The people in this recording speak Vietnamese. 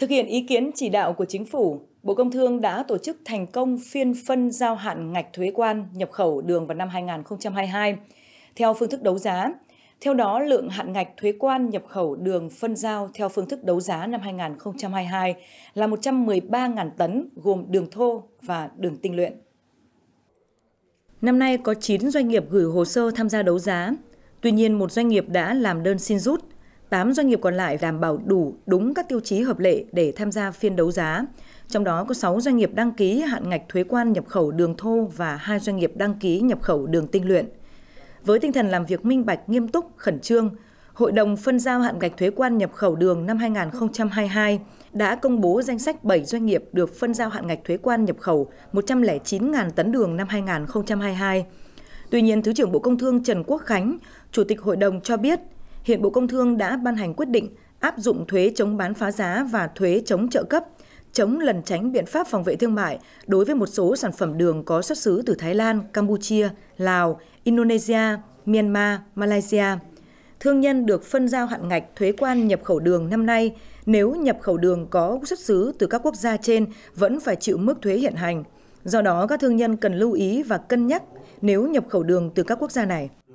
Thực hiện ý kiến chỉ đạo của chính phủ, Bộ Công Thương đã tổ chức thành công phiên phân giao hạn ngạch thuế quan nhập khẩu đường vào năm 2022 theo phương thức đấu giá. Theo đó, lượng hạn ngạch thuế quan nhập khẩu đường phân giao theo phương thức đấu giá năm 2022 là 113.000 tấn gồm đường thô và đường tinh luyện. Năm nay có 9 doanh nghiệp gửi hồ sơ tham gia đấu giá. Tuy nhiên, một doanh nghiệp đã làm đơn xin rút 8 doanh nghiệp còn lại đảm bảo đủ đúng các tiêu chí hợp lệ để tham gia phiên đấu giá. Trong đó có 6 doanh nghiệp đăng ký hạn ngạch thuế quan nhập khẩu đường thô và 2 doanh nghiệp đăng ký nhập khẩu đường tinh luyện. Với tinh thần làm việc minh bạch, nghiêm túc, khẩn trương, Hội đồng phân giao hạn ngạch thuế quan nhập khẩu đường năm 2022 đã công bố danh sách 7 doanh nghiệp được phân giao hạn ngạch thuế quan nhập khẩu 109.000 tấn đường năm 2022. Tuy nhiên, Thứ trưởng Bộ Công Thương Trần Quốc Khánh, Chủ tịch Hội đồng cho biết hiện Bộ Công Thương đã ban hành quyết định áp dụng thuế chống bán phá giá và thuế chống trợ cấp, chống lần tránh biện pháp phòng vệ thương mại đối với một số sản phẩm đường có xuất xứ từ Thái Lan, Campuchia, Lào, Indonesia, Myanmar, Malaysia. Thương nhân được phân giao hạn ngạch thuế quan nhập khẩu đường năm nay nếu nhập khẩu đường có xuất xứ từ các quốc gia trên vẫn phải chịu mức thuế hiện hành. Do đó, các thương nhân cần lưu ý và cân nhắc nếu nhập khẩu đường từ các quốc gia này.